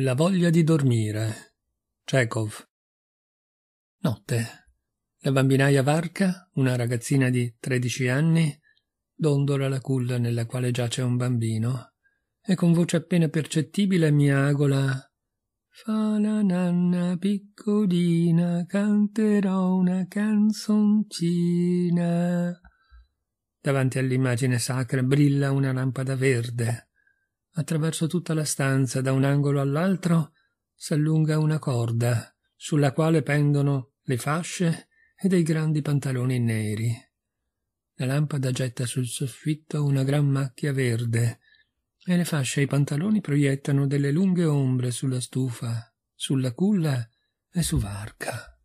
La voglia di dormire. Chekhov. Notte. La bambinaia Varca, una ragazzina di 13 anni, dondola la culla nella quale giace un bambino e con voce appena percettibile miagola Fa la nanna piccolina, canterò una canzoncina. Davanti all'immagine sacra brilla una lampada verde Attraverso tutta la stanza, da un angolo all'altro, s'allunga una corda, sulla quale pendono le fasce e dei grandi pantaloni neri. La lampada getta sul soffitto una gran macchia verde, e le fasce e i pantaloni proiettano delle lunghe ombre sulla stufa, sulla culla e su Varca.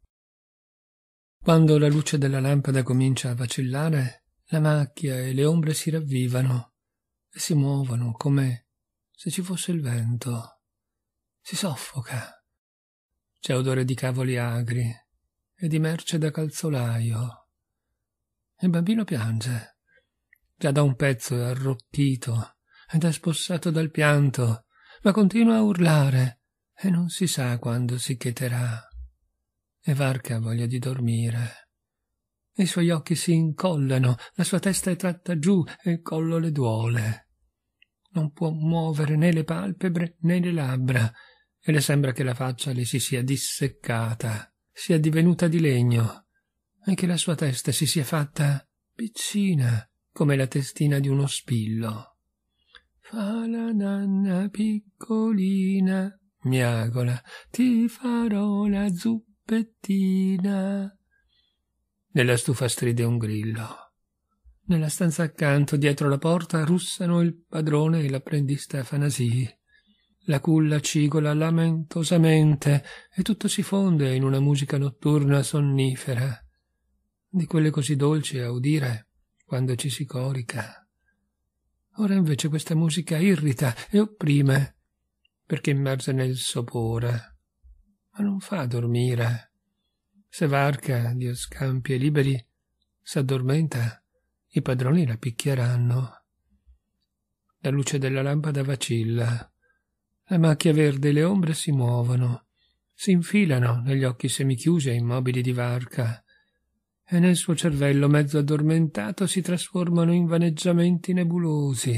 Quando la luce della lampada comincia a vacillare, la macchia e le ombre si ravvivano e si muovono come se ci fosse il vento. Si soffoca. C'è odore di cavoli agri e di merce da calzolaio. Il bambino piange. Già da un pezzo è arrocchito ed è spossato dal pianto, ma continua a urlare e non si sa quando si cheterà. E varca voglia di dormire. I suoi occhi si incollano, la sua testa è tratta giù e il collo le duole non può muovere né le palpebre né le labbra, e le sembra che la faccia le si sia disseccata, sia divenuta di legno, e che la sua testa si sia fatta piccina come la testina di uno spillo. Fa la nanna piccolina, miagola, ti farò la zuppettina. Nella stufa stride un grillo. Nella stanza accanto, dietro la porta, russano il padrone e l'apprendista Afanasii. La culla cigola lamentosamente e tutto si fonde in una musica notturna sonnifera, di quelle così dolci a udire quando ci si corica. Ora invece questa musica irrita e opprime, perché immersa nel sopore, ma non fa dormire. Se varca, Dio scampi e liberi, s'addormenta i padroni la picchieranno. La luce della lampada vacilla. La macchia verde e le ombre si muovono, si infilano negli occhi semichiusi e immobili di varca, e nel suo cervello mezzo addormentato si trasformano in vaneggiamenti nebulosi.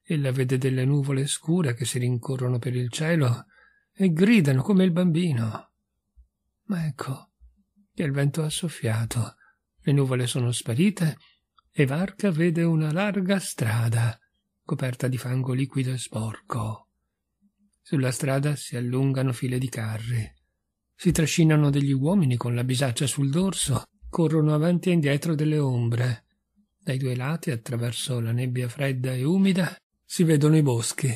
Ella vede delle nuvole scure che si rincorrono per il cielo e gridano come il bambino. Ma ecco che il vento ha soffiato le nuvole sono sparite e Varca vede una larga strada coperta di fango liquido e sporco. Sulla strada si allungano file di carri. Si trascinano degli uomini con la bisaccia sul dorso, corrono avanti e indietro delle ombre. Dai due lati, attraverso la nebbia fredda e umida, si vedono i boschi.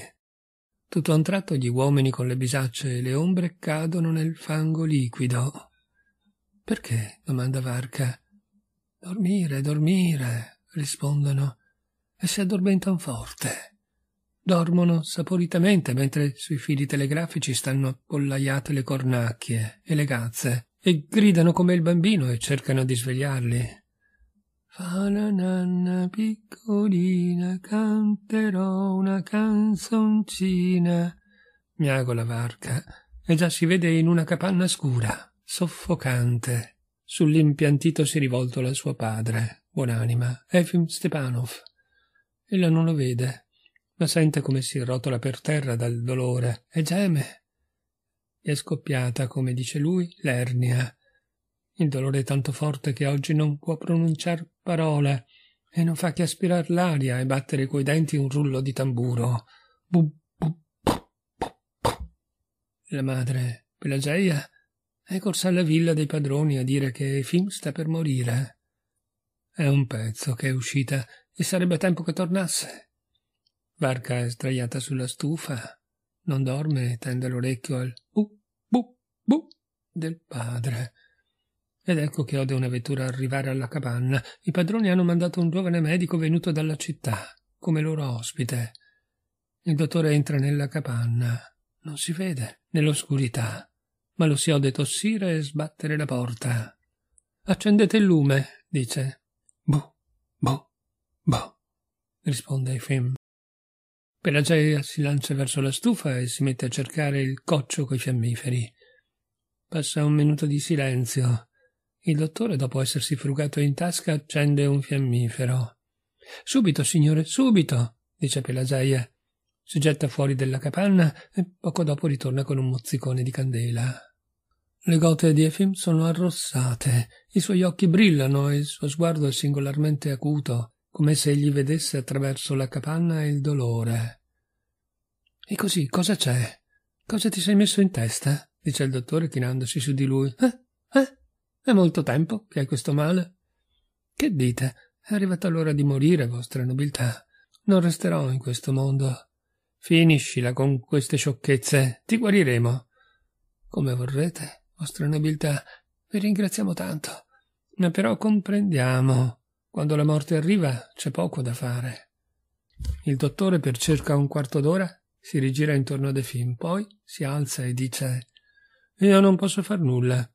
Tutto a un tratto gli uomini con le bisacce e le ombre cadono nel fango liquido. Perché? domanda Varca. Dormire, dormire, rispondono e si addormentano forte. Dormono saporitamente mentre sui fili telegrafici stanno collaiate le cornacchie e le gazze e gridano come il bambino e cercano di svegliarli. Fa la nanna piccolina, canterò una canzoncina. Miago la varca e già si vede in una capanna scura, soffocante, Sull'impiantito si è rivolto la sua padre, buonanima, Efim Stepanov. Ella non lo vede, ma sente come si rotola per terra dal dolore e geme. Gli è scoppiata, come dice lui, l'ernia. Il dolore è tanto forte che oggi non può pronunciare parola e non fa che aspirare l'aria e battere coi denti un rullo di tamburo. Bu, bu, bu, la madre, Pelageia, è corsa alla villa dei padroni a dire che il sta per morire. È un pezzo che è uscita e sarebbe tempo che tornasse. Barca è sdraiata sulla stufa, non dorme e tende l'orecchio al bu, bu, bu del padre. Ed ecco che ode una vettura arrivare alla capanna. I padroni hanno mandato un giovane medico venuto dalla città, come loro ospite. Il dottore entra nella capanna. Non si vede, nell'oscurità ma lo si ode tossire e sbattere la porta. Accendete il lume, dice. Boh, boh, boh, risponde Efim. Pelagea si lancia verso la stufa e si mette a cercare il coccio coi fiammiferi. Passa un minuto di silenzio. Il dottore, dopo essersi frugato in tasca, accende un fiammifero. Subito, signore, subito, dice Pelagea. Si getta fuori della capanna e poco dopo ritorna con un mozzicone di candela. Le gote di Efim sono arrossate, i suoi occhi brillano e il suo sguardo è singolarmente acuto, come se egli vedesse attraverso la capanna il dolore. E così cosa c'è? Cosa ti sei messo in testa? dice il dottore chinandosi su di lui. Eh? Eh? È molto tempo che hai questo male? Che dite? È arrivata l'ora di morire, vostra nobiltà. Non resterò in questo mondo. Finiscila con queste sciocchezze. Ti guariremo. Come vorrete vostra nobiltà, vi ringraziamo tanto. Ma però comprendiamo, quando la morte arriva c'è poco da fare. Il dottore per circa un quarto d'ora si rigira intorno a De Fin, poi si alza e dice Io non posso far nulla.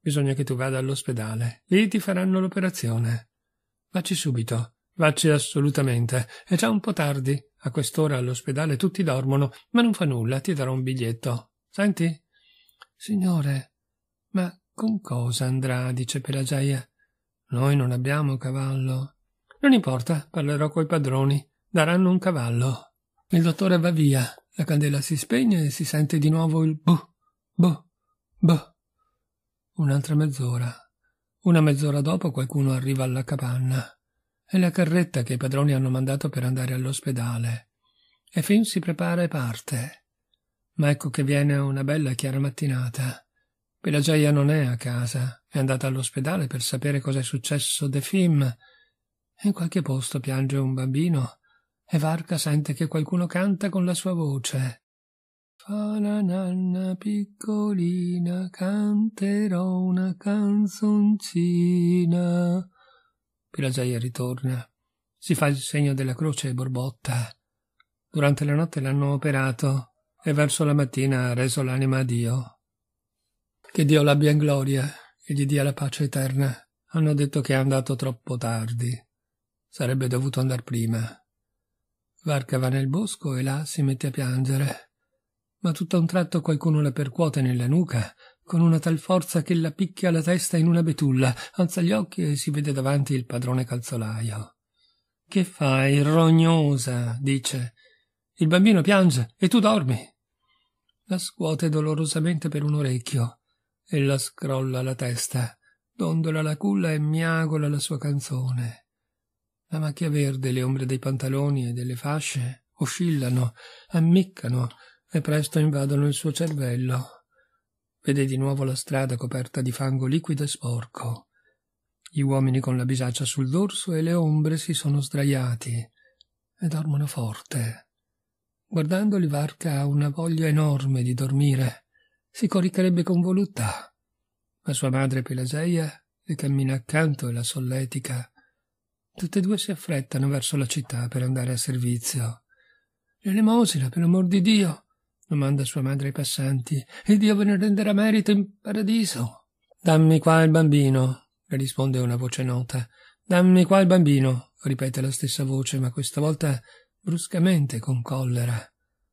Bisogna che tu vada all'ospedale. Lì ti faranno l'operazione. Vacci subito. Vacci assolutamente. È già un po' tardi. A quest'ora all'ospedale tutti dormono, ma non fa nulla, ti darò un biglietto. Senti? Signore, ma con cosa andrà? dice Pelagia. Noi non abbiamo cavallo. Non importa, parlerò coi padroni. Daranno un cavallo. Il dottore va via. La candela si spegne e si sente di nuovo il bu, bu, bu. Un'altra mezz'ora. Una mezz'ora dopo qualcuno arriva alla capanna. È la carretta che i padroni hanno mandato per andare all'ospedale. E Fin si prepara e parte. Ma ecco che viene una bella chiara mattinata. Pelagia non è a casa, è andata all'ospedale per sapere cosa è successo a Defim. In qualche posto piange un bambino e Varca sente che qualcuno canta con la sua voce. Fa la nanna piccolina, canterò una canzoncina. Pelagia ritorna. Si fa il segno della croce e borbotta. Durante la notte l'hanno operato e verso la mattina ha reso l'anima a Dio. Che Dio l'abbia in gloria e gli dia la pace eterna. Hanno detto che è andato troppo tardi. Sarebbe dovuto andare prima. Varca va nel bosco e là si mette a piangere. Ma tutto a un tratto qualcuno la percuote nella nuca con una tal forza che la picchia la testa in una betulla, alza gli occhi e si vede davanti il padrone calzolaio. Che fai, rognosa? dice. Il bambino piange e tu dormi. La scuote dolorosamente per un orecchio. Ella scrolla la testa, dondola la culla e miagola la sua canzone. La macchia verde e le ombre dei pantaloni e delle fasce oscillano, ammiccano e presto invadono il suo cervello. Vede di nuovo la strada coperta di fango liquido e sporco. Gli uomini con la bisaccia sul dorso e le ombre si sono sdraiati e dormono forte. Guardandoli varca una voglia enorme di dormire si coricherebbe con voluttà, ma sua madre Pelaseia le cammina accanto e la solletica. Tutte e due si affrettano verso la città per andare a servizio. L'elemosina, per amor di Dio, domanda sua madre ai passanti, e Dio ve ne renderà merito in paradiso. Dammi qua il bambino, le risponde una voce nota. Dammi qua il bambino, ripete la stessa voce, ma questa volta bruscamente con collera.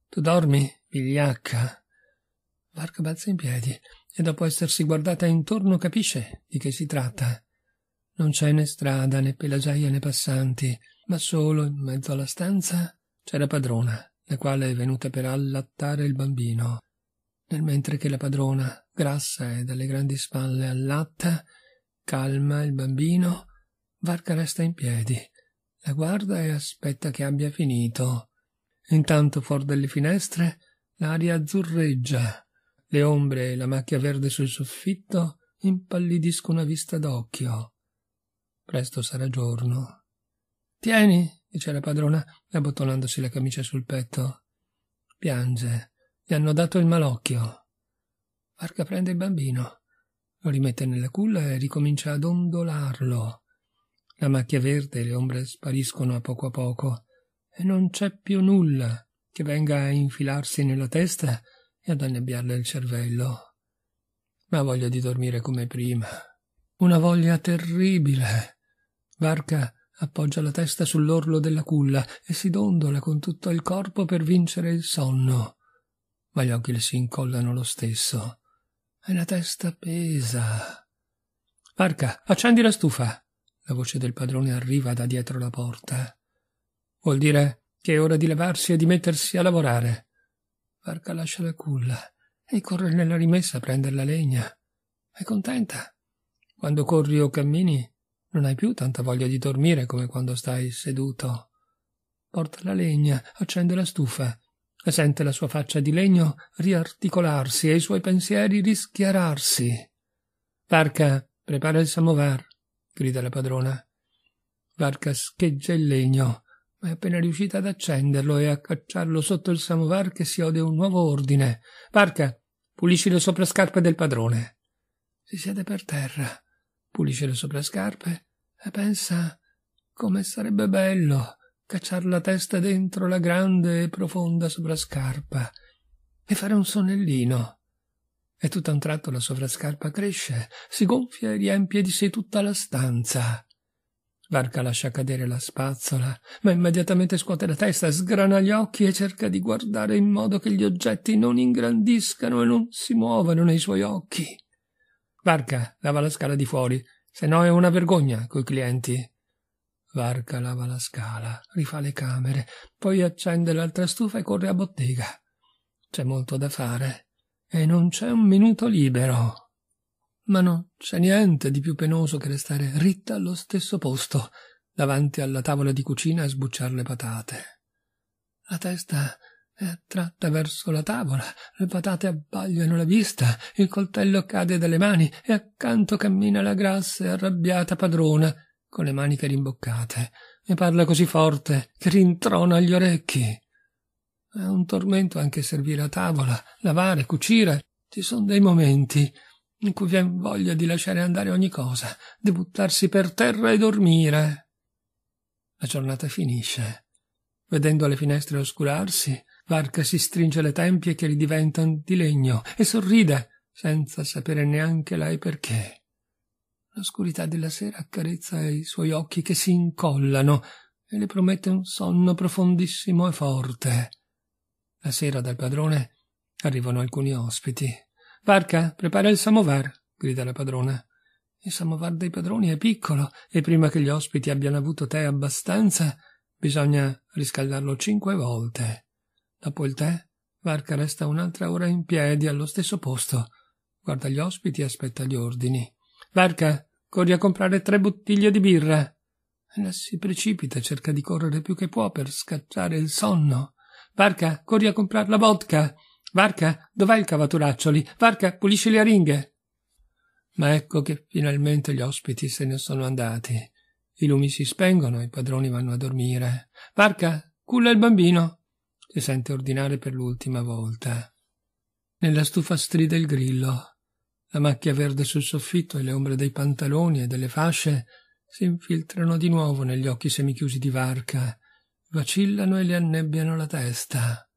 Tu dormi, vigliacca? Clark balza in piedi e dopo essersi guardata intorno capisce di che si tratta. Non c'è né strada, né pelagiaia, né passanti, ma solo in mezzo alla stanza c'è la padrona, la quale è venuta per allattare il bambino. Nel mentre che la padrona, grassa e dalle grandi spalle allatta, calma il bambino, Varca resta in piedi, la guarda e aspetta che abbia finito. Intanto fuor dalle finestre l'aria azzurreggia le ombre e la macchia verde sul soffitto impallidiscono a vista d'occhio. Presto sarà giorno. Tieni, dice la padrona, abbottonandosi la camicia sul petto. Piange. Gli hanno dato il malocchio. Varca prende il bambino. Lo rimette nella culla e ricomincia ad ondolarlo. La macchia verde e le ombre spariscono a poco a poco e non c'è più nulla che venga a infilarsi nella testa e ad annebbiarle il cervello. Ma voglia di dormire come prima. Una voglia terribile. Varca appoggia la testa sull'orlo della culla e si dondola con tutto il corpo per vincere il sonno. Ma gli occhi le si incollano lo stesso. E la testa pesa. Varca, accendi la stufa. La voce del padrone arriva da dietro la porta. Vuol dire che è ora di levarsi e di mettersi a lavorare. Barca lascia la culla e corre nella rimessa a prendere la legna. È contenta. Quando corri o cammini non hai più tanta voglia di dormire come quando stai seduto. Porta la legna, accende la stufa e sente la sua faccia di legno riarticolarsi e i suoi pensieri rischiararsi. Barca, prepara il samovar, grida la padrona. Barca scheggia il legno ma è appena riuscita ad accenderlo e a cacciarlo sotto il samovar che si ode un nuovo ordine. Parca, pulisci le soprascarpe del padrone. Si siede per terra, pulisce le soprascarpe e pensa come sarebbe bello cacciar la testa dentro la grande e profonda soprascarpa e fare un sonnellino. E tutt'a un tratto la sovrascarpa cresce, si gonfia e riempie di sé tutta la stanza. Barca lascia cadere la spazzola, ma immediatamente scuote la testa, sgrana gli occhi e cerca di guardare in modo che gli oggetti non ingrandiscano e non si muovano nei suoi occhi. Varca lava la scala di fuori, se no è una vergogna coi clienti. Varca lava la scala, rifà le camere, poi accende l'altra stufa e corre a bottega. C'è molto da fare e non c'è un minuto libero ma non c'è niente di più penoso che restare ritta allo stesso posto, davanti alla tavola di cucina a sbucciare le patate. La testa è attratta verso la tavola, le patate abbagliano la vista, il coltello cade dalle mani e accanto cammina la grassa e arrabbiata padrona, con le maniche rimboccate, e parla così forte che rintrona agli orecchi. È un tormento anche servire a tavola, lavare, cucire. Ci sono dei momenti in cui vien voglia di lasciare andare ogni cosa, di buttarsi per terra e dormire. La giornata finisce. Vedendo le finestre oscurarsi, Varca si stringe le tempie che gli di legno e sorride, senza sapere neanche lei perché. L'oscurità della sera accarezza i suoi occhi che si incollano e le promette un sonno profondissimo e forte. La sera dal padrone arrivano alcuni ospiti. Varca, prepara il samovar, grida la padrona. Il samovar dei padroni è piccolo e prima che gli ospiti abbiano avuto tè abbastanza bisogna riscaldarlo cinque volte. Dopo il tè, Varca resta un'altra ora in piedi allo stesso posto. Guarda gli ospiti e aspetta gli ordini. Varca, corri a comprare tre bottiglie di birra. La si precipita, cerca di correre più che può per scacciare il sonno. Varca, corri a comprare la vodka. Varca, dov'è il cavaturaccioli? Varca, pulisci le aringhe. Ma ecco che finalmente gli ospiti se ne sono andati. I lumi si spengono, i padroni vanno a dormire. Varca, culla il bambino. Si sente ordinare per l'ultima volta. Nella stufa stride il grillo. La macchia verde sul soffitto e le ombre dei pantaloni e delle fasce si infiltrano di nuovo negli occhi semichiusi di Varca, vacillano e le annebbiano la testa.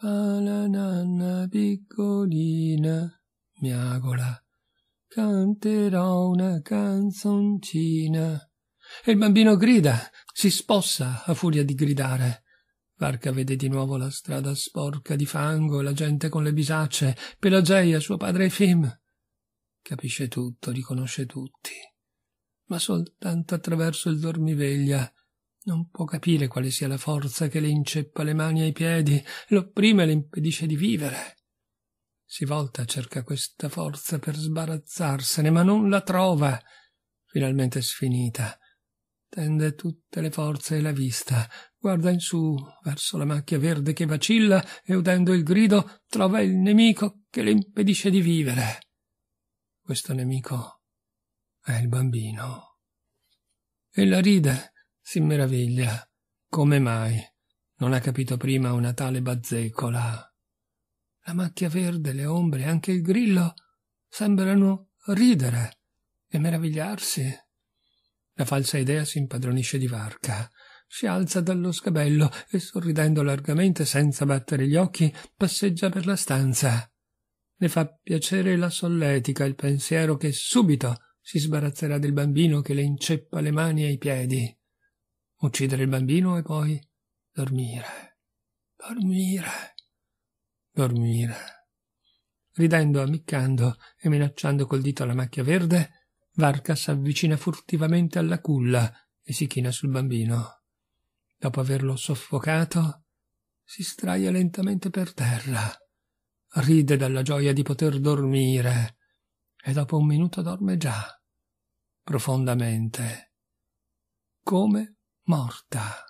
Fa la nanna piccolina, miagola, canterò una canzoncina. E il bambino grida, si spossa a furia di gridare. Varca vede di nuovo la strada sporca di fango, la gente con le bisacce, Pelageia, suo padre e Fim. Capisce tutto, riconosce tutti, ma soltanto attraverso il dormiveglia non può capire quale sia la forza che le inceppa le mani ai piedi, l'opprime e le impedisce di vivere. Si volta, cerca questa forza per sbarazzarsene, ma non la trova. Finalmente sfinita. Tende tutte le forze e la vista, guarda in su verso la macchia verde che vacilla e udendo il grido trova il nemico che le impedisce di vivere. Questo nemico è il bambino. Ella ride si meraviglia. Come mai? Non ha capito prima una tale bazzecola. La macchia verde, le ombre, anche il grillo sembrano ridere e meravigliarsi. La falsa idea si impadronisce di Varca. Si alza dallo scabello e, sorridendo largamente, senza battere gli occhi, passeggia per la stanza. Le fa piacere la solletica, il pensiero che subito si sbarazzerà del bambino che le inceppa le mani e i piedi uccidere il bambino e poi dormire, dormire, dormire. Ridendo, ammiccando e minacciando col dito la macchia verde, Varca s'avvicina furtivamente alla culla e si china sul bambino. Dopo averlo soffocato, si straia lentamente per terra. Ride dalla gioia di poter dormire e dopo un minuto dorme già, profondamente, come morta.